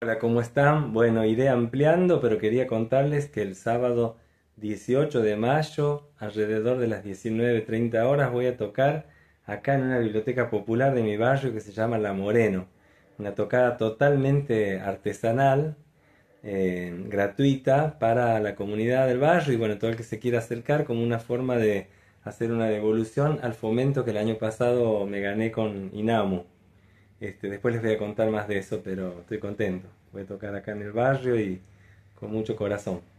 Hola, ¿cómo están? Bueno, iré ampliando, pero quería contarles que el sábado 18 de mayo, alrededor de las 19.30 horas, voy a tocar acá en una biblioteca popular de mi barrio que se llama La Moreno. Una tocada totalmente artesanal, eh, gratuita para la comunidad del barrio y bueno, todo el que se quiera acercar como una forma de hacer una devolución al fomento que el año pasado me gané con Inamo. Este, después les voy a contar más de eso, pero estoy contento. Voy a tocar acá en el barrio y con mucho corazón.